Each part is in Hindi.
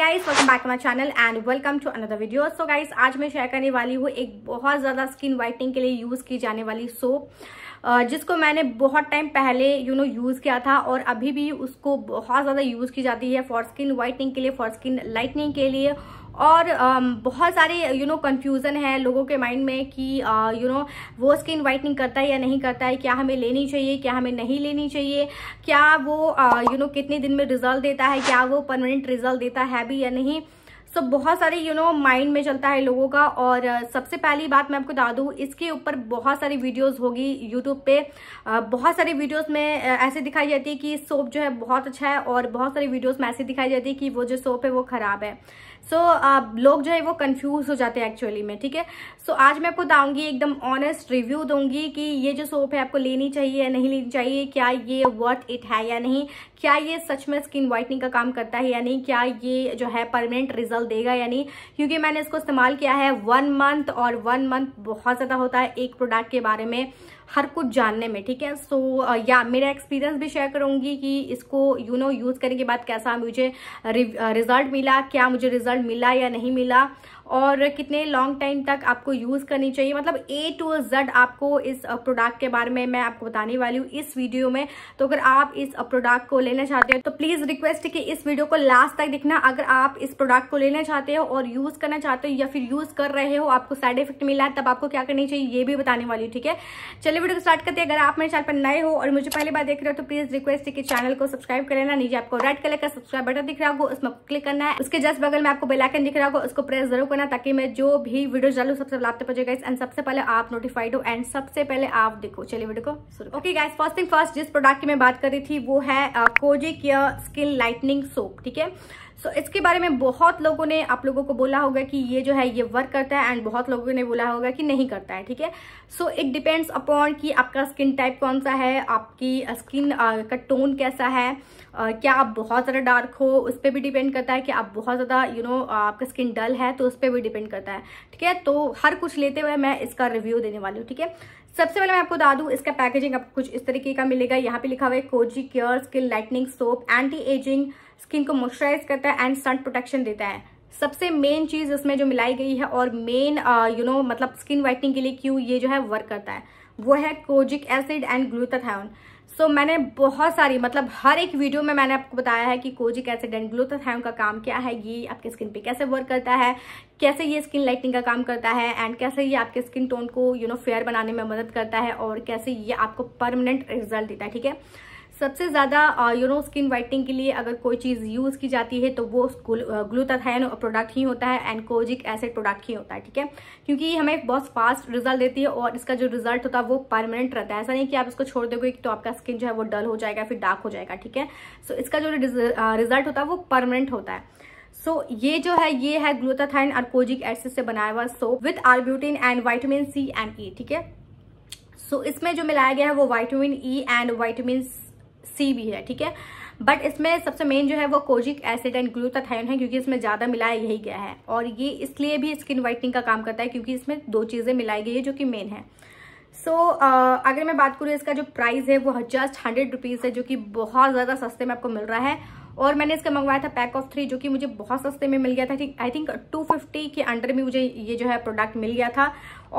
guys welcome back to my channel and welcome to another video so guys आज मैं शेयर करने वाली हूँ एक बहुत ज़्यादा स्किन वाइटनिंग के लिए यूज़ की जाने वाली सोप जिसको मैंने बहुत टाइम पहले यू नो यूज़ किया था और अभी भी उसको बहुत ज़्यादा यूज़ की जाती है फॉर स्किन वाइटनिंग के लिए फॉर स्किन लाइटनिंग के लिए और um, बहुत सारे यू नो कन्फ्यूज़न है लोगों के माइंड में कि यू uh, नो वो स्किन वाइटनिंग करता है या नहीं करता है क्या हमें लेनी चाहिए क्या हमें नहीं लेनी चाहिए क्या वो you uh, know you know, कितने दिन में रिजल्ट देता है क्या वो परमानेंट रिजल्ट देता है भी या नहीं सो so, बहुत सारे यू नो माइंड में चलता है लोगों का और uh, सबसे पहली बात मैं आपको बता दूँ इसके ऊपर बहुत सारी वीडियोस होगी यूट्यूब पे बहुत सारी वीडियोस में ऐसे दिखाई जाती है कि सोप जो है बहुत अच्छा है और बहुत सारी वीडियोस में ऐसे दिखाई जाती है कि वो जो सोप है वो ख़राब है सो so, लोग जो है वो कंफ्यूज हो जाते हैं एक्चुअली में ठीक है सो आज मैं आपको दाऊंगी एकदम ऑनेस्ट रिव्यू दूंगी कि ये जो सोप है आपको लेनी चाहिए या नहीं लेनी चाहिए क्या ये वर्थ इट है या नहीं क्या ये सच में स्किन वाइटनिंग का काम करता है या नहीं क्या ये जो है परमानेंट रिजल्ट देगा या नहीं क्योंकि मैंने इसको इस्तेमाल किया है वन मंथ और वन मंथ बहुत ज़्यादा होता है एक प्रोडक्ट के बारे में हर कुछ जानने में ठीक है सो uh, या मेरा एक्सपीरियंस भी शेयर करूंगी कि इसको यू नो यूज़ करने के बाद कैसा मुझे रिजल्ट uh, मिला क्या मुझे रिजल्ट मिला या नहीं मिला और कितने लॉन्ग टाइम तक आपको यूज़ करनी चाहिए मतलब ए टू जेड आपको इस प्रोडक्ट uh, के बारे में मैं आपको बताने वाली हूँ इस वीडियो में तो अगर आप इस प्रोडक्ट uh, को लेना चाहते हो तो प्लीज़ रिक्वेस्ट कि इस वीडियो को लास्ट तक देखना अगर आप इस प्रोडक्ट को लेना चाहते हो और यूज़ करना चाहते हो या फिर यूज़ कर रहे हो आपको साइड इफेक्ट मिला है तब आपको क्या करनी चाहिए ये भी बताने वाली हूँ ठीक है चलिए वीडियो को स्टार्ट करते हैं अगर आप मेरे चैनल पर नए हो और मुझे पहली बार देख रहे हो तो प्लीज़ रिक्वेस्ट है कि चैनल को सब्सक्राइब कर लेना नीचे आपको रेड कलर का सब्सक्राइब बटन दिख रहा होगा उसमें क्लिक करना है उसके जस्ट बगल में आपको बेलाइकन दिख रहा होगा उसको प्रेस जरूर करना करना ताकि मैं जो भी वीडियो डालू सबसे पहले आप पहुंचे गाइस एंड सबसे पहले आप नोटिफाइड हो एंड सबसे पहले आप देखो चलिए वीडियो को शुरू okay guys first thing first जिस प्रोडक्ट की मैं बात कर रही थी वो है Kozicare skin lightening soap ठीक है सो so, इसके बारे में बहुत लोगों ने आप लोगों को बोला होगा कि ये जो है ये वर्क करता है एंड बहुत लोगों ने बोला होगा कि नहीं करता है ठीक है सो इट डिपेंड्स अपॉन कि आपका स्किन टाइप कौन सा है आपकी स्किन का टोन कैसा है uh, क्या आप बहुत ज़्यादा डार्क हो उस पर भी डिपेंड करता है कि आप बहुत ज़्यादा यू नो आपका स्किन डल है तो उस पर भी डिपेंड करता है ठीक है तो हर कुछ लेते हुए मैं इसका रिव्यू देने वाली हूँ ठीक है सबसे पहले मैं आपको बता दूँ इसका पैकेजिंग आपको कुछ इस तरीके का मिलेगा यहाँ पे लिखा हुआ है Kozicare skin lightening soap anti ageing skin को मॉइस्चराइज करता है एंड सन प्रोटेक्शन देता है सबसे मेन चीज़ इसमें जो मिलाई गई है और मेन यू नो मतलब स्किन वाइटनिंग के लिए क्यों ये जो है वर्क करता है वो है kojic acid and glutathione so so, मैंने बहुत सारी मतलब हर एक वीडियो में मैंने आपको बताया है कि कोजिक एसिड एंड ग्लूथाथायोन का काम क्या है ये आपके स्किन पे कैसे वर्क करता है कैसे ये स्किन लाइटनिंग का काम करता है एंड कैसे ये आपके स्किन टोन को यू नो फेयर बनाने में मदद करता है और कैसे ये आपको परमानेंट रिजल्ट देता है ठीक है सबसे ज़्यादा यू नो स्किन वाइटनिंग के लिए अगर कोई चीज़ यूज़ की जाती है तो वो ग्लूताथायन प्रोडक्ट uh, ही होता है एनकोजिक एसिड प्रोडक्ट ही होता है ठीक है क्योंकि ये हमें बहुत फास्ट रिजल्ट देती है और इसका जो रिजल्ट होता है वो परमानेंट रहता है ऐसा नहीं कि आप इसको छोड़ दोगे तो आपका स्किन जो है वो डल हो जाएगा फिर डार्क हो जाएगा ठीक है सो इसका जो रिजल्ट uh, होता है वो परमानेंट होता है सो so, ये जो है ये है ग्लूताथाइन और कोजिक एसिड से बनाया हुआ soap with arbutin and vitamin C and E ठीक है सो इसमें जो मिलाया गया है वो vitamin E and vitamin C भी है ठीक है बट इसमें सबसे मेन जो है वो कोजिक एसिड एंड ग्लूथाथाइन है क्योंकि इसमें ज़्यादा मिलाया यही गया है और ये इसलिए भी स्किन वाइटनिंग का काम करता है क्योंकि इसमें दो चीज़ें मिलाई गई है जो कि मेन है सो so, uh, अगर मैं बात करूँ इसका जो प्राइस है वो जस्ट हंड्रेड रुपीज़ है जो कि बहुत ज़्यादा सस्ते में आपको मिल रहा है और मैंने इसका मंगवाया था पैक ऑफ थ्री जो कि मुझे बहुत सस्ते में मिल गया था ठीक आई थिंक टू फिफ्टी के अंडर में मुझे ये जो है प्रोडक्ट मिल गया था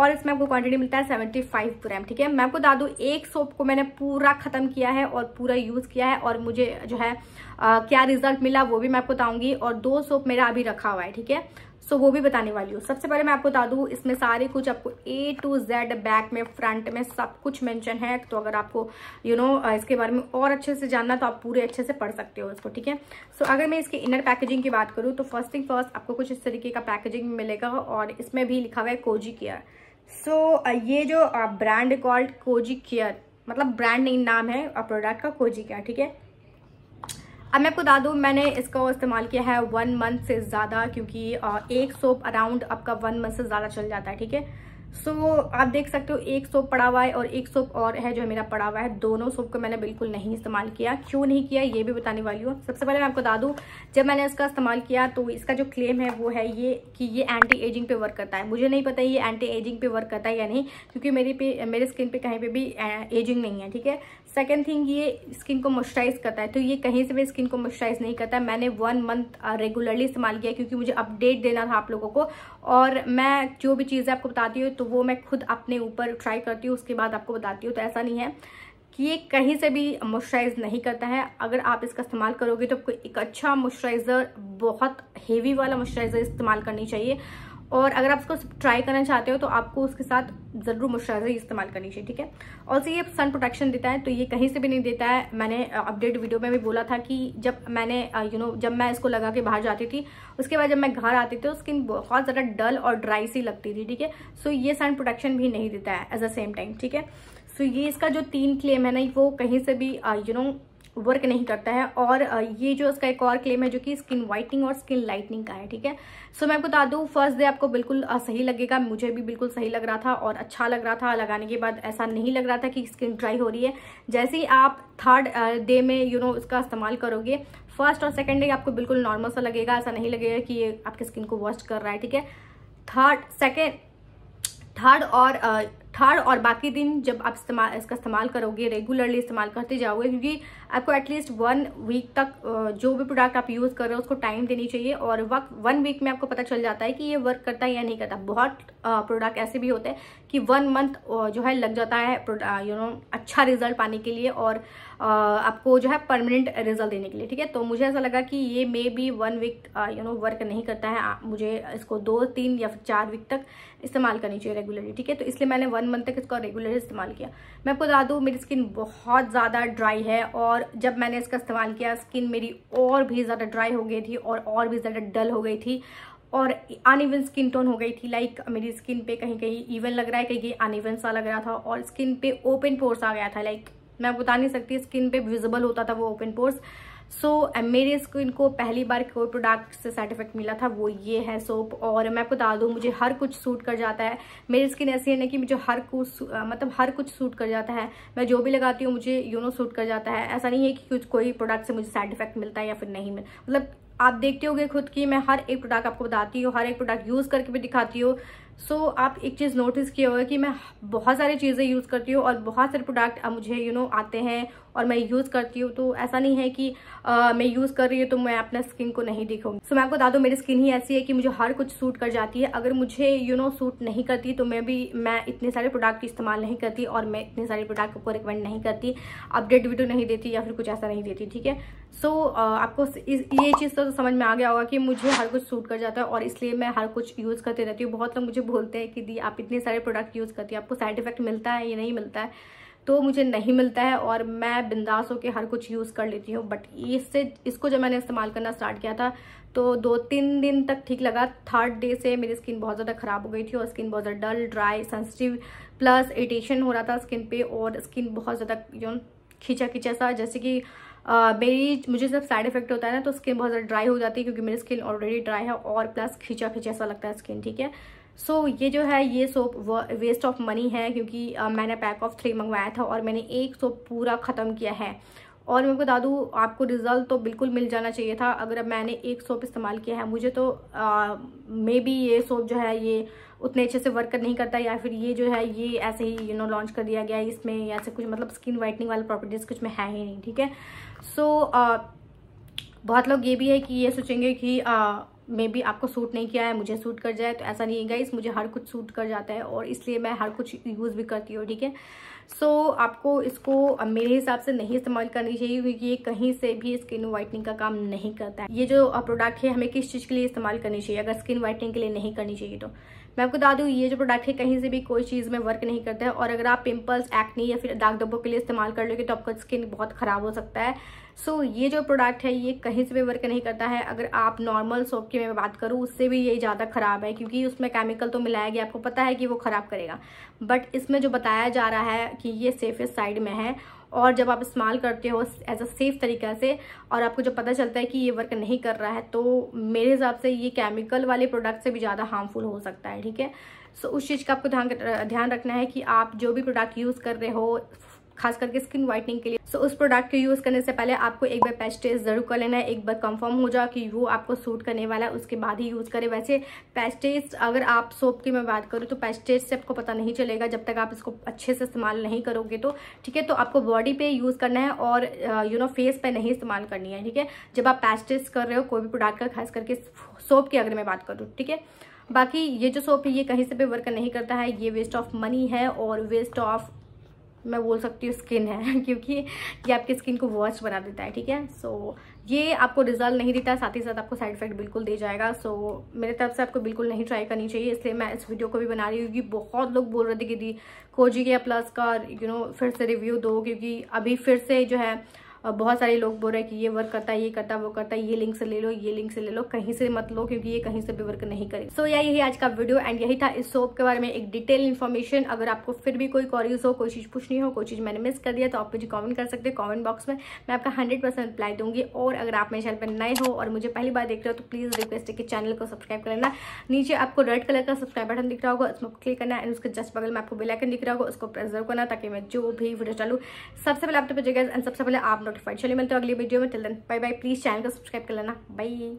और इसमें आपको क्वांटिटी मिलता है सेवेंटी फाइव ग्राम ठीक है मैं आपको दादू दूँ एक सोप को मैंने पूरा ख़त्म किया है और पूरा यूज़ किया है और मुझे जो है आ, क्या रिजल्ट मिला वो भी मैं आपको बताऊँगी और दो सोप मेरा अभी रखा हुआ है ठीक है सो वो भी बताने वाली हूँ सबसे पहले मैं आपको बता दू इसमें सारे कुछ आपको ए टू जेड बैक में फ्रंट में सब कुछ मेंशन है तो अगर आपको यू you नो know, इसके बारे में और अच्छे से जानना तो आप पूरे अच्छे से पढ़ सकते हो इसको ठीक है सो अगर मैं इसके इनर पैकेजिंग की बात करूँ तो फर्स्ट थिंग फर्स्ट आपको कुछ इस तरीके का पैकेजिंग मिलेगा और इसमें भी लिखा हुआ है कोजी केयर सो so, ये जो ब्रांड कॉल्ड कोजी केयर मतलब ब्रांड नेम नाम है प्रोडक्ट का कोजी केयर ठीक है अब मैं आपको बता दूँ मैंने इसको इस्तेमाल किया है वन मंथ से ज़्यादा क्योंकि एक सोप अराउंड आपका वन मंथ से ज़्यादा चल जाता है ठीक है सो so, आप देख सकते हो एक सोप पड़ा हुआ है और एक सोप और है जो मेरा पड़ा हुआ है दोनों सोप को मैंने बिल्कुल नहीं इस्तेमाल किया क्यों नहीं किया ये भी बताने वाली हूँ सबसे पहले मैं आपको बता दूँ जब मैंने इसका इस्तेमाल किया तो इसका जो क्लेम है वो है ये कि ये एंटी एजिंग पे वर्क करता है मुझे नहीं पता ये एंटी एजिंग पे वर्क करता है या नहीं क्योंकि मेरी पे मेरे स्किन पर कहीं पर भी एजिंग नहीं है ठीक है सेकेंड थिंग ये स्किन को मॉइस्चराइज करता है तो ये कहीं से भी स्किन को मॉइस्चराइज नहीं करता है मैंने वन मंथ रेगुलरली इस्तेमाल किया क्योंकि मुझे अपडेट देना था आप लोगों को और मैं जो भी चीज़ें आपको बताती हूँ तो वो मैं खुद अपने ऊपर ट्राई करती हूँ उसके बाद आपको बताती हूँ तो ऐसा नहीं है कि ये कहीं से भी मॉइस्चराइज नहीं करता है अगर आप इसका इस्तेमाल करोगे तो आपको एक अच्छा मॉइस्चराइज़र बहुत हेवी वाला मॉइस्चराइज़र इस्तेमाल करनी चाहिए और अगर आप इसको ट्राई करना चाहते हो तो आपको उसके साथ ज़रूर मॉइस्चराइजर इस्तेमाल करनी चाहिए ठीक है ऑल्सो ये सन प्रोटेक्शन देता है तो ये कहीं से भी नहीं देता है मैंने अपडेट वीडियो में भी बोला था कि जब मैंने यू नो जब मैं इसको लगा के बाहर जाती थी उसके बाद जब मैं घर आती थी तो स्किन बहुत ज़्यादा डल और ड्राई सी लगती थी ठीक है सो ये सन प्रोटेक्शन भी नहीं देता है एट द सेम टाइम ठीक है सो ये इसका जो तीन क्लेम है ना वो कहीं से भी यू नो वर्क नहीं करता है और ये जो उसका एक और क्लेम है जो कि स्किन वाइटनिंग और स्किन लाइटनिंग का है ठीक है सो मैं आपको बता दूँ फर्स्ट डे आपको बिल्कुल सही लगेगा मुझे भी बिल्कुल सही लग रहा था और अच्छा लग रहा था लगाने के बाद ऐसा नहीं लग रहा था कि स्किन ड्राई हो रही है जैसे ही आप थर्ड डे में यू you नो know, इसका इस्तेमाल करोगे फर्स्ट और सेकेंड डे आपको बिल्कुल नॉर्मल सा लगेगा ऐसा नहीं लगेगा कि ये आपकी स्किन को वॉश कर रहा है ठीक है थर्ड सेकेंड थर्ड और थर्ड और बाकी दिन जब आप इस्तेमाल इसका इस्तेमाल करोगे रेगुलरली इस्तेमाल करते जाओगे क्योंकि आपको एटलीस्ट वन वीक तक जो भी प्रोडक्ट आप यूज़ कर रहे हो उसको टाइम देनी चाहिए और वक्त वन वीक में आपको पता चल जाता है कि ये वर्क करता है या नहीं करता बहुत प्रोडक्ट ऐसे भी होते हैं कि वन मंथ जो है लग जाता है यू नो अच्छा रिजल्ट पाने के लिए और आपको जो है परमानेंट रिजल्ट देने के लिए ठीक है तो मुझे ऐसा लगा कि ये maybe one week you know work नहीं करता है मुझे इसको दो तीन या चार वीक तक इस्तेमाल करनी चाहिए रेगुलरली ठीक है तो इसलिए मैंने वन वन मंथ तक इसका रेगुलर इस्तेमाल किया मैं आपको बता दूँ मेरी स्किन बहुत ज़्यादा ड्राई है और जब मैंने इसका इस्तेमाल किया स्किन मेरी और भी ज़्यादा ड्राई हो गई थी और और भी ज़्यादा डल हो गई थी और अनइवन स्किन टोन हो गई थी लाइक मेरी स्किन पे कहीं कहीं इवन लग रहा है कहीं कहीं अनइवन सा लग रहा था और स्किन पे ओपन पोर्स आ गया था लाइक मैं बता नहीं सकती स्किन पे विजिबल होता था वो ओपन पोर्स सो so, मेरे स्किन को पहली बार कोई प्रोडक्ट से साइड इफेक्ट मिला था वो ये है सोप और मैं आपको बता दूँ मुझे हर कुछ सूट कर जाता है मेरी स्किन ऐसी है ना कि मुझे हर कुछ मतलब हर कुछ सूट कर जाता है मैं जो भी लगाती हूँ मुझे यूनो सूट कर जाता है ऐसा नहीं है कि कुछ कोई प्रोडक्ट से मुझे साइड इफेक्ट मिलता है या फिर नहीं मिलता मतलब आप देखते होगे खुद की मैं हर एक प्रोडक्ट आपको बताती हूँ हर एक प्रोडक्ट यूज़ करके भी दिखाती हूँ सो so, आप एक चीज़ नोटिस किए होगा कि मैं बहुत सारी चीज़ें यूज़ करती हूँ और बहुत सारे प्रोडक्ट मुझे यू you नो know, आते हैं और मैं यूज़ करती हूँ तो ऐसा नहीं है कि आ, मैं यूज़ कर रही हूँ तो मैं अपना स्किन को नहीं दिखाऊँ सो so, मैं आपको बता दूँ मेरी स्किन ही ऐसी है कि मुझे हर कुछ सूट कर जाती है अगर मुझे you you know know, suit नहीं करती तो मैं भी मैं इतने सारे प्रोडक्ट इस्तेमाल नहीं करती और मैं इतने सारे प्रोडक्ट को रिकमेंड नहीं करती अपडेट वीडियो नहीं देती या फिर कुछ ऐसा नहीं देती ठीक है सो so, uh, आपको इस, ये चीज़ तो समझ में आ गया होगा कि मुझे हर कुछ सूट कर जाता है और इसलिए मैं हर कुछ यूज़ करती रहती हूँ बहुत लोग मुझे बोलते हैं कि दी आप इतने सारे प्रोडक्ट यूज़ करती हैं आपको साइड इफेक्ट मिलता है या नहीं मिलता है तो मुझे नहीं मिलता है और मैं बिंदास होकर हर कुछ यूज़ कर लेती हूँ बट इससे इसको जब मैंने इस्तेमाल करना स्टार्ट किया था तो दो तीन दिन तक ठीक लगा थर्ड डे से मेरी स्किन बहुत ज़्यादा ख़राब हो गई थी और स्किन बहुत ज़्यादा dull dry sensitive plus irritation हो रहा था स्किन पे और स्किन बहुत ज़्यादा यू खींचा खींचा सा जैसे कि मेरी मुझे जब साइड इफेक्ट होता है ना तो स्किन बहुत ज़्यादा ड्राई हो जाती है क्योंकि मेरी स्किन ऑलरेडी ड्राई है और प्लस खींचा खींचा ऐसा लगता है स्किन ठीक है सो so, ये जो है ये सोप वेस्ट ऑफ मनी है क्योंकि आ, मैंने पैक ऑफ थ्री मंगवाया था और मैंने एक सोप पूरा ख़त्म किया है और मेरे को दादू आपको रिज़ल्ट तो बिल्कुल मिल जाना चाहिए था अगर मैंने एक सोप इस्तेमाल किया है मुझे तो मे बी ये सोप जो है ये उतने अच्छे से वर्क नहीं करता या फिर ये जो है ये ऐसे ही यू नो लॉन्च कर दिया गया है इसमें ऐसे कुछ मतलब स्किन वाइटनिंग वाले प्रॉपर्टीज़ कुछ में है ही नहीं ठीक है सो uh, बहुत लोग ये भी है कि ये सोचेंगे कि मे uh, बी आपको सूट नहीं किया है मुझे सूट कर जाए तो ऐसा नहीं है गाइस मुझे हर कुछ सूट कर जाता है और इसलिए मैं हर कुछ यूज़ भी करती हूँ ठीक है सो so, आपको इसको uh, मेरे हिसाब से नहीं इस्तेमाल करनी चाहिए क्योंकि ये कहीं से भी स्किन वाइटनिंग का काम नहीं करता है ये जो प्रोडक्ट है हमें किस चीज़ के लिए इस्तेमाल करनी चाहिए अगर स्किन वाइटनिंग के लिए नहीं करनी चाहिए तो मैं आपको बता दूँ ये जो प्रोडक्ट है कहीं से भी कोई चीज़ में वर्क नहीं करता है और अगर आप पिंपल्स एक्नी या फिर दाग धब्बों के लिए इस्तेमाल कर लोगे तो आपका स्किन बहुत ख़राब हो सकता है सो so, ये जो प्रोडक्ट है ये कहीं से भी वर्क नहीं करता है अगर आप नॉर्मल सोप की मैं बात करूँ उससे भी ये ज़्यादा ख़राब है क्योंकि उसमें केमिकल तो मिलाया गया आपको पता है कि वो ख़राब करेगा बट इसमें जो बताया जा रहा है कि ये सेफेस्ट साइड में है और जब आप इस्तेमाल करते हो एज अ सेफ तरीका से और आपको जब पता चलता है कि ये वर्क नहीं कर रहा है तो मेरे हिसाब से ये केमिकल वाले प्रोडक्ट से भी ज़्यादा हार्मफुल हो सकता है ठीक है सो उस चीज़ का आपको ध्यान ध्यान रखना है कि आप जो भी प्रोडक्ट यूज़ कर रहे हो खास करके स्किन व्हाइटनिंग के लिए सो so, उस प्रोडक्ट को यूज़ करने से पहले आपको एक बार पैच टेस्ट जरूर कर लेना है एक बार कंफर्म हो जाओ कि वो आपको सूट करने वाला है उसके बाद ही यूज़ करें वैसे पैच टेस्ट अगर आप सोप की मैं बात करूँ तो पैच टेस्ट से आपको पता नहीं चलेगा जब तक आप इसको अच्छे से इस्तेमाल नहीं करोगे तो ठीक है तो आपको बॉडी पे यूज़ करना है और यू नो फेस पे नहीं इस्तेमाल करनी है ठीक है जब आप पैच टेस्ट कर रहे हो कोई भी प्रोडक्ट का खास करके सोप की अगर मैं बात करूँ ठीक है बाकी ये जो सोप है ये कहीं से भी वर्क नहीं करता है ये वेस्ट ऑफ मनी है और वेस्ट ऑफ मैं बोल सकती हूँ स्किन है क्योंकि ये आपकी स्किन को वॉच बना देता है ठीक है सो so, ये आपको रिजल्ट नहीं देता साथ ही साथ आपको साइड इफेक्ट बिल्कुल दे जाएगा सो so, मेरे तरफ से आपको बिल्कुल नहीं ट्राई करनी चाहिए इसलिए मैं इस वीडियो को भी बना रही हूँ क्योंकि बहुत लोग बोल रहे थे कि दी कोजी के प्लस का यू you नो know, फिर से रिव्यू दो क्योंकि अभी फिर से जो है और बहुत सारे लोग बोल रहे हैं कि ये वर्क करता है ये करता है वो करता है ये लिंक से ले लो ये लिंक से ले लो कहीं से मत लो क्योंकि ये कहीं से भी वर्क नहीं करे सो so, या यही आज का वीडियो एंड यही था इस सोप के बारे में एक डिटेल इन्फॉर्मेशन अगर आपको फिर भी कोई क्वारीज हो कोई चीज़ पूछनी हो कोई चीज़ मैंने मिस कर दिया तो आप मुझे कॉमेंट कर सकते हैं कॉमेंट बॉक्स में मैं आपका हंड्रेड परसेंट रिप्लाई दूंगी और अगर आप मेरे चैनल पर नए हो और मुझे पहली बार देख रहे हो तो प्लीज़ रिक्वेस्ट है कि चैनल को सब्सक्राइब कर लेना नीचे आपको रेड कलर का सब्सक्राइब बटन दिख रहा होगा उसमें क्लिक करना एंड उसके जस्ट बगल में आपको बेलाइकन दिख रहा होगा उसको प्रेजर्व करना ताकि मैं जो भी वीडियो डालू सबसे पहले आप तो पहुंचेगा एंड सबसे पहले आप नोटिफाइड चलिए मिलते हैं अगली वीडियो में till then bye bye please channel को सब्सक्राइब कर लेना बाई